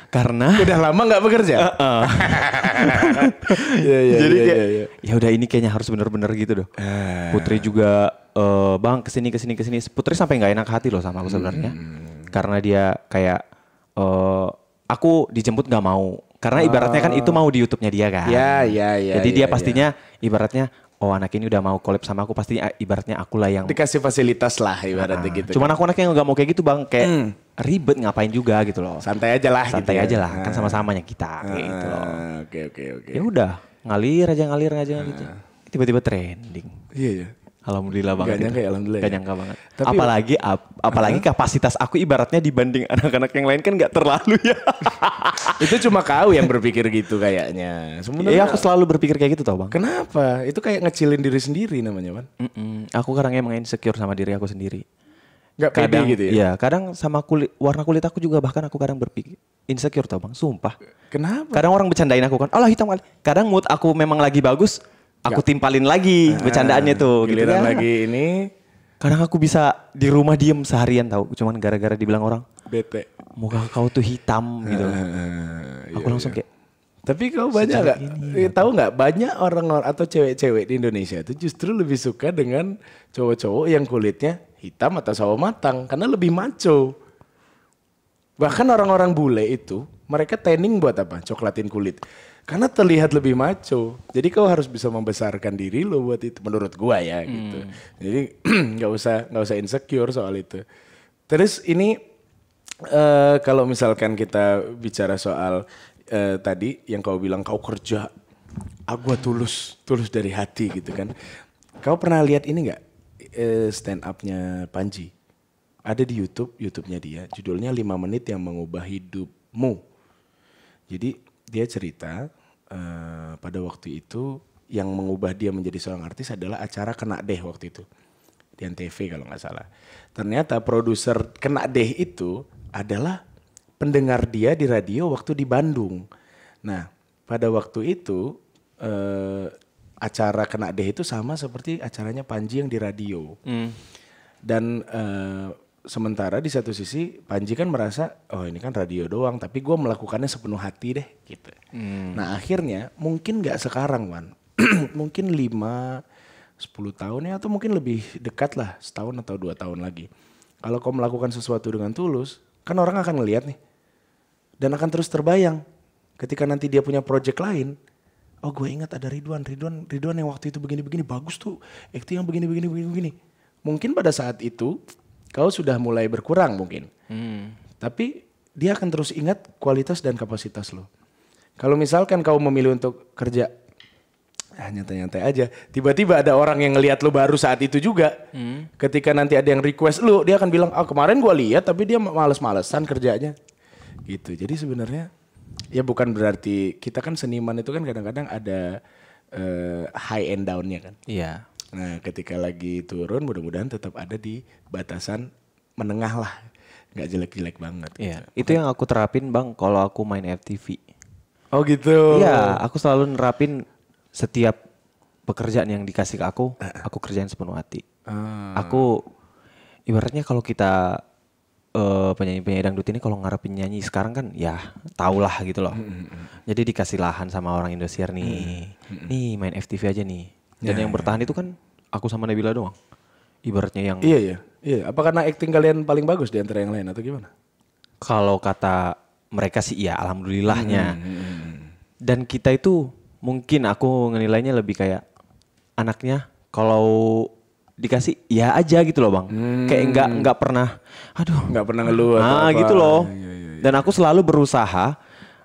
Karena udah lama nggak bekerja. Uh -uh. yeah, yeah, Jadi yeah, kayak ya, yeah. ya udah ini kayaknya harus benar-benar gitu doh. Eh. Uh. Putri juga uh, bang kesini kesini kesini. Putri sampai nggak enak hati loh sama aku sebenarnya. Hmm. Karena dia kayak uh, aku dijemput gak mau karena ibaratnya kan itu ah. mau di YouTube-nya dia kan. Iya, iya, iya. Jadi ya, dia ya. pastinya ya. ibaratnya oh anak ini udah mau collab sama aku pastinya ah, ibaratnya aku lah yang dikasih fasilitas lah ibaratnya nah, gitu. Cuman kan. aku anaknya nggak mau kayak gitu bang, kayak hmm. ribet ngapain juga gitu loh. Santai aja lah. Gitu Santai gitu aja ya. lah, kan ah. sama-samanya kita ah, gitu loh. Oke okay, oke okay, oke. Okay. Ya udah ngalir aja ngalir aja gitu. Tiba-tiba trending. Iya iya. Alhamdulillah banget. Gak nyangka ya, alhamdulillah. Gak ya. nyangka banget. Tapi, apalagi ap, apalagi uh-huh. kapasitas aku ibaratnya dibanding anak-anak yang lain kan gak terlalu ya. itu cuma kau yang berpikir gitu kayaknya. Sebenarnya. Iya aku selalu berpikir kayak gitu tau bang. Kenapa? Itu kayak ngecilin diri sendiri namanya kan. Mm-mm. Aku kadang emang insecure sama diri aku sendiri. Gak kadang, pede gitu ya? Iya kadang sama kulit, warna kulit aku juga bahkan aku kadang berpikir insecure tau bang. Sumpah. Kenapa? Kadang orang bercandain aku kan. Allah hitam kali. Kadang mood aku memang lagi bagus aku ya. timpalin lagi bercandaannya tuh gitu kan. lagi ini kadang aku bisa di rumah diem seharian tahu cuman gara-gara dibilang orang bete muka kau tuh hitam eh, gitu uh, aku iya, langsung iya. kayak tapi kau banyak nggak ya, tahu nggak banyak orang orang atau cewek-cewek di Indonesia itu justru lebih suka dengan cowok-cowok yang kulitnya hitam atau sawo matang karena lebih maco bahkan orang-orang bule itu mereka tanning buat apa Coklatin kulit karena terlihat lebih maco. Jadi kau harus bisa membesarkan diri lo buat itu menurut gua ya hmm. gitu. Jadi nggak usah nggak usah insecure soal itu. Terus ini uh, kalau misalkan kita bicara soal uh, tadi yang kau bilang kau kerja, ah tulus, tulus dari hati gitu kan. Kau pernah lihat ini nggak uh, eh, stand upnya Panji? Ada di YouTube, YouTube-nya dia. Judulnya 5 menit yang mengubah hidupmu. Jadi dia cerita uh, pada waktu itu yang mengubah dia menjadi seorang artis adalah acara kena deh waktu itu di antv kalau nggak salah ternyata produser kena deh itu adalah pendengar dia di radio waktu di Bandung nah pada waktu itu uh, acara kena deh itu sama seperti acaranya Panji yang di radio. Mm. Dan uh, sementara di satu sisi Panji kan merasa oh ini kan radio doang tapi gue melakukannya sepenuh hati deh gitu hmm. nah akhirnya mungkin nggak sekarang Wan mungkin lima sepuluh tahun ya atau mungkin lebih dekat lah setahun atau dua tahun lagi kalau kau melakukan sesuatu dengan tulus kan orang akan ngelihat nih dan akan terus terbayang ketika nanti dia punya project lain oh gue ingat ada Ridwan Ridwan Ridwan yang waktu itu begini-begini bagus tuh itu yang begini-begini begini-begini mungkin pada saat itu kau sudah mulai berkurang mungkin. Hmm. Tapi dia akan terus ingat kualitas dan kapasitas lo. Kalau misalkan kau memilih untuk kerja ah, nyantai-nyantai aja, tiba-tiba ada orang yang ngelihat lo baru saat itu juga. Hmm. Ketika nanti ada yang request lo, dia akan bilang, "Oh, kemarin gua lihat tapi dia males-malesan kerjanya." Gitu. Jadi sebenarnya ya bukan berarti kita kan seniman itu kan kadang-kadang ada uh, high and down-nya kan. Iya. Yeah Nah, ketika lagi turun mudah-mudahan tetap ada di batasan menengah lah. nggak jelek-jelek banget. Iya. Gitu. Itu yang aku terapin, Bang, kalau aku main FTV. Oh, gitu. Iya, aku selalu nerapin setiap pekerjaan yang dikasih ke aku, eh. aku kerjain sepenuh hati. Hmm. Aku ibaratnya kalau kita uh, penyanyi-penyanyi dangdut ini kalau ngarep penyanyi sekarang kan ya tahulah gitu loh. -hmm. Jadi dikasih lahan sama orang Indosiar nih. -hmm. Nih main FTV aja nih. Dan yeah, yang ya. bertahan itu kan aku sama Nabila doang. Ibaratnya yang Iya, iya. Iya, apa karena acting kalian paling bagus di antara yang lain atau gimana? Kalau kata mereka sih iya, alhamdulillahnya. Hmm, hmm, hmm, hmm, Dan kita itu mungkin aku ngenilainya lebih kayak anaknya kalau dikasih ya aja gitu loh bang hmm. kayak nggak nggak pernah aduh nggak pernah ngeluh nah apa. gitu loh ya, ya, ya. dan aku selalu berusaha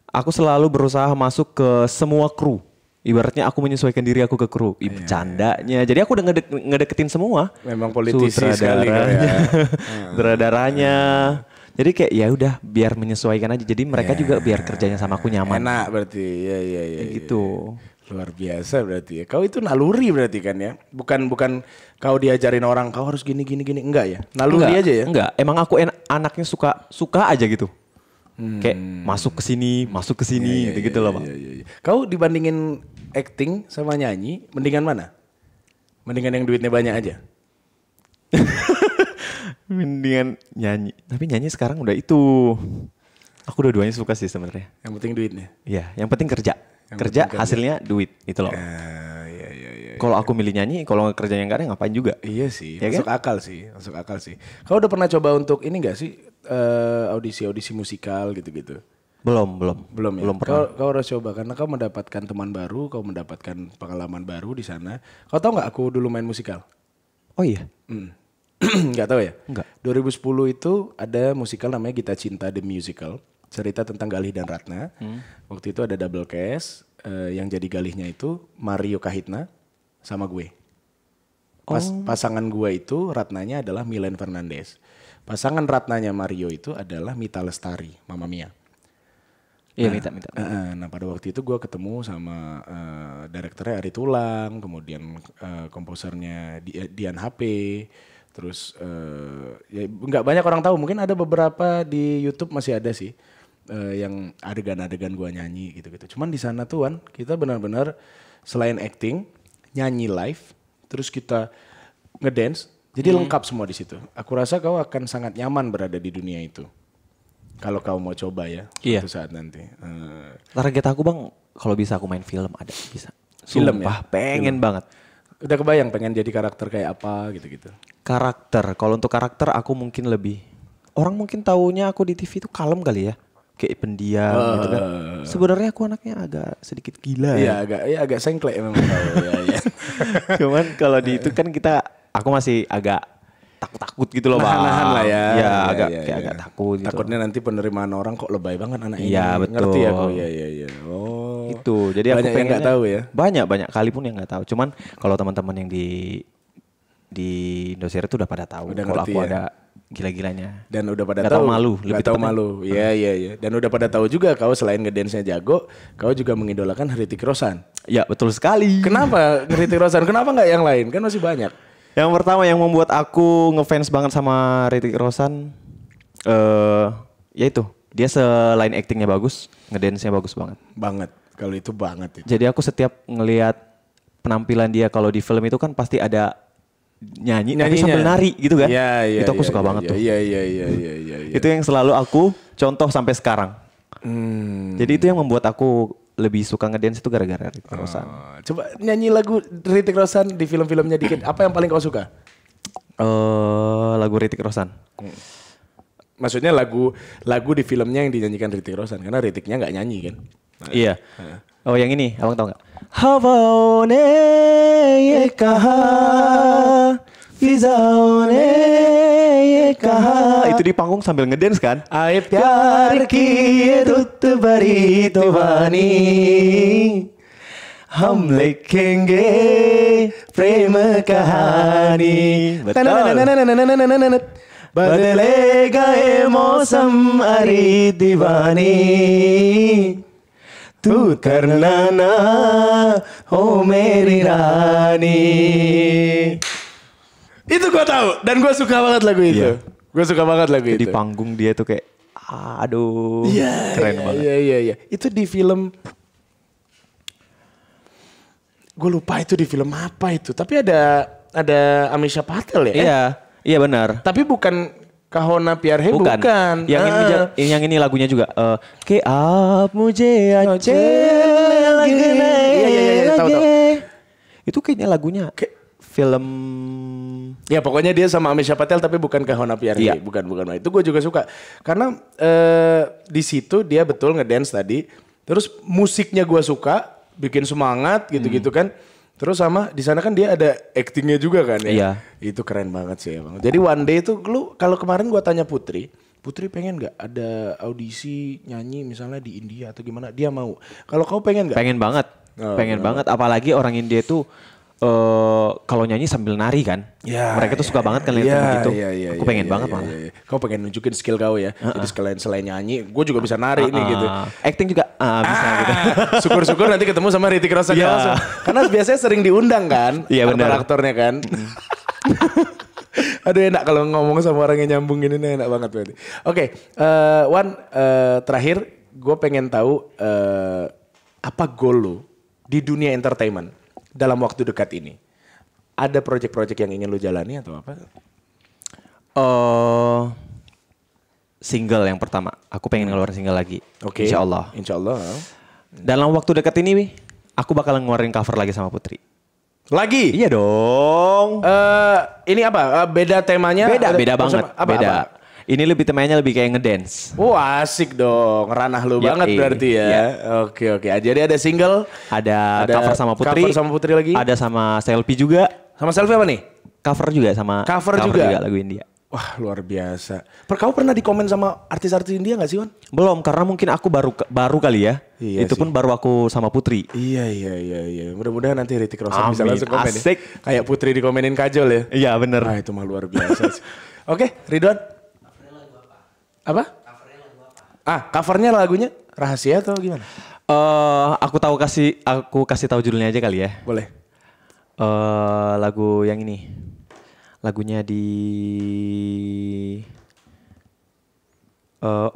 aku selalu berusaha masuk ke semua kru Ibaratnya aku menyesuaikan diri aku ke kru, iya, candanya. Iya. iya. Jadi aku udah ngedek, ngedeketin semua. Memang politisi sekali ya. Hmm. Sutradaranya. Hmm. Jadi kayak ya udah biar menyesuaikan aja. Jadi mereka iya. juga biar kerjanya sama aku nyaman. Enak berarti. Iya iya iya. iya gitu. Iya. Luar biasa berarti ya. Kau itu naluri berarti kan ya. Bukan bukan kau diajarin orang kau harus gini gini gini enggak ya. Naluri enggak, aja ya. Enggak. Emang aku en anaknya suka suka aja gitu. Hmm. Kayak masuk ke sini, masuk ke sini gitu-gitu iya, iya, loh, Pak. Iya, iya, iya. Kau dibandingin acting sama nyanyi, mendingan mana? Mendingan yang duitnya banyak aja. mendingan nyanyi. Tapi nyanyi sekarang udah itu. Aku udah duanya suka sih sebenarnya. Yang penting duitnya. Iya, yang penting kerja. Yang kerja penting hasilnya kerja. duit itu loh. Ya ya ya. iya, kalau ya. aku milih nyanyi, kalau kerjanya yang ada ngapain juga? Iya sih, ya masuk kan? akal sih, masuk akal sih. Kau udah pernah coba untuk ini gak sih uh, eh, audisi -audisi musikal gitu-gitu? Belum, belum. Belum ya. Belum pernah. Kau, kau harus coba karena kau mendapatkan teman baru, kau mendapatkan pengalaman baru di sana. Kau tahu nggak aku dulu main musikal? Oh iya. Hmm. nggak tahu ya? Enggak. 2010 itu ada musikal namanya Gita Cinta the Musical. Cerita tentang Galih dan Ratna. Hmm. Waktu itu ada double cast uh, eh, yang jadi Galihnya itu Mario Kahitna sama gue. Pas, oh. Pasangan gue itu Ratnanya adalah Milen Fernandez. Pasangan Ratnanya Mario itu adalah Mita Lestari, Mama Mia. Iya nah, minta minta. Uh, nah pada waktu itu gue ketemu sama uh, direkturnya Ari Tulang, kemudian uh, komposernya Dian HP, terus uh, ya nggak banyak orang tahu. Mungkin ada beberapa di YouTube masih ada sih uh, yang adegan-adegan gue nyanyi gitu-gitu. Cuman di sana tuan kita benar-benar selain acting nyanyi live, terus kita ngedance. Jadi hmm. lengkap semua di situ. Aku rasa kau akan sangat nyaman berada di dunia itu. Kalau kau mau coba ya, iya. suatu saat nanti. Uh, eh, Target aku bang, kalau bisa aku main film ada bisa. Film Sumpah, ya? pengen film. banget. Udah kebayang pengen jadi karakter kayak apa gitu-gitu. Karakter, kalau untuk karakter aku mungkin lebih. Orang mungkin taunya aku di TV itu kalem kali ya kayak pendiam uh, gitu kan. Eh, Sebenarnya aku anaknya agak sedikit gila. Ya. Iya ya. agak ya agak sengklek memang kalau ya, ya. Cuman kalau di itu kan kita aku masih agak takut-takut gitu loh nah, bang. Nahan lah ya. Iya, iya agak ya, kayak ya. agak takut gitu. Takutnya nanti penerimaan orang kok lebay banget anak ya, ini. Iya betul. Ngerti ya kok. Iya iya iya. Oh. Itu. Jadi banyak aku pengen nggak tahu ya. Banyak banyak kali pun yang nggak tahu. Cuman kalau teman-teman yang di di Indosiar itu udah pada tahu kalau aku ya? ada gila-gilanya. Dan udah pada gak tahu, malu, lebih tahu malu. Iya hmm. iya iya. Dan udah pada tahu juga kau selain ngedance-nya jago, kau juga mengidolakan Heritik Rosan. Ya betul sekali. Kenapa Heritik Rosan? Kenapa nggak yang lain? Kan masih banyak yang pertama yang membuat aku ngefans banget sama Ritik Rosan eh uh, yaitu dia selain actingnya bagus, ngedance-nya bagus banget. Banget. Kalau itu banget itu. Jadi aku setiap ngelihat penampilan dia kalau di film itu kan pasti ada nyanyi nyanyi tapi sambil nari gitu kan. Iya, iya. Itu aku ya, suka ya, banget ya, tuh. Iya, iya, iya, iya, iya. Ya. Itu yang selalu aku contoh sampai sekarang. Hmm. Jadi itu yang membuat aku lebih suka ngedance itu gara-gara Ritik ah, Rosan. coba nyanyi lagu Ritik Rosan di film-filmnya dikit. Apa yang paling kau suka? Eh uh, lagu Ritik Rosan. Hmm. Maksudnya lagu lagu di filmnya yang dinyanyikan Ritik Rosan karena Ritiknya nggak nyanyi kan? Nah, iya. Uh. Oh yang ini, abang tau nggak? Havaone yekaha Fizaone itu di panggung sambil ngedance kan aib biar kie tut bari to bani hum lekenge prem kahani badle gaye mausam ari diwani tu karna na ho meri rani itu gue tahu dan gue suka banget lagu itu. Yeah. Gue suka banget lagu Jadi itu. Di panggung dia tuh kayak ah, aduh yeah, keren yeah, banget. Iya iya iya. Itu di film gue lupa itu di film apa itu. Tapi ada ada Amisha Patel ya? Iya. Iya benar. Tapi bukan Kahona He bukan. bukan. Yang ah. ini yang ini lagunya juga uh, Ke amu ace lagi. Iya iya iya tahu tahu. Itu kayaknya lagunya Ke, film Ya pokoknya dia sama Amisha Patel tapi bukan ke Hona PRG, Iya. bukan bukan. Itu gue juga suka karena eh, di situ dia betul ngedance tadi. Terus musiknya gue suka, bikin semangat gitu-gitu hmm. kan. Terus sama di sana kan dia ada actingnya juga kan ya. Iya. Itu keren banget sih emang. Jadi one day itu lu kalau kemarin gue tanya Putri, Putri pengen gak ada audisi nyanyi misalnya di India atau gimana? Dia mau. Kalau kau pengen gak? Pengen banget. Oh, pengen banget apalagi orang India itu Eh, kalau nyanyi sambil nari kan. Yeah, Mereka tuh yeah, suka banget kan lihat yeah, gitu. Yeah, yeah, aku ya, pengen yeah, banget yeah, malah. Yeah, yeah. Kau pengen nunjukin skill kau ya. Uh-uh. Jadi selain selain nyanyi, gue juga bisa nari uh-uh. nih gitu. Ah, Acting juga uh, bisa gitu. Syukur-syukur nanti ketemu sama Ritik Rosan yeah. langsung. Karena biasanya sering diundang kan. Iya yeah, Aktor-aktornya kan. Aduh enak kalau ngomong sama orang yang nyambung ini enak banget berarti. Oke, okay, uh, eh, Wan uh, terakhir gue pengen tahu uh, apa goal lo di dunia entertainment? dalam waktu dekat ini? Ada proyek-proyek yang ingin lu jalani atau apa? Uh, single yang pertama. Aku pengen hmm. ngeluarin single lagi. Oke. Okay. Insya Allah. Insya Allah. Dalam waktu dekat ini, aku bakal ngeluarin cover lagi sama Putri. Lagi? Iya dong. Uh, ini apa? Uh, beda temanya? Beda, beda oh, banget. Apa, beda. Apa? Ini lebih temanya lebih kayak ngedance. Wah asik dong, ranah lu ya, banget berarti ya. Iya. Oke oke. Ah, jadi ada single, ada, ada cover sama Putri, cover sama Putri lagi, ada sama selfie juga. Sama selfie apa nih? Cover juga sama cover, cover juga. juga lagu India. Wah luar biasa. Per kau pernah dikomen sama artis-artis India gak sih Wan? Belum karena mungkin aku baru baru kali ya. Iya itu pun baru aku sama Putri. Iya iya iya iya. Mudah-mudahan nanti Ritik Rosan bisa langsung komen ya. Asik. ya. Kayak Putri dikomenin Kajol ya. Iya bener. Nah itu mah luar biasa sih. Oke Ridwan apa? Covernya Ah, covernya lagunya rahasia atau gimana? Uh, aku tahu kasih aku kasih tahu judulnya aja kali ya. Boleh. Uh, lagu yang ini. Lagunya di uh,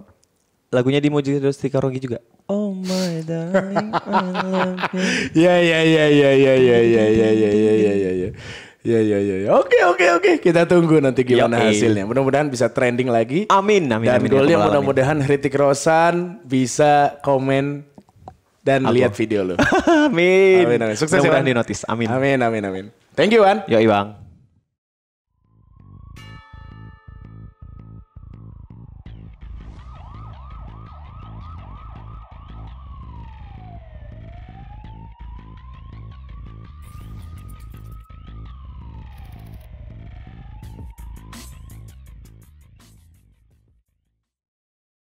lagunya di Moji Stika Ronggi juga. Oh my darling, I love you. Ya ya ya ya ya ya ya ya ya ya ya. Iya, iya iya iya. Oke oke oke. Kita tunggu nanti gimana hasilnya. Mudah-mudahan bisa trending lagi. Amin amin. Dan goalnya golnya mudah-mudahan Hritik Rosan bisa komen dan Aku. lihat video lo. amin. amin. amin. Sukses ya, mudah di notice. Amin. Amin amin amin. Thank you Wan. Yo Bang.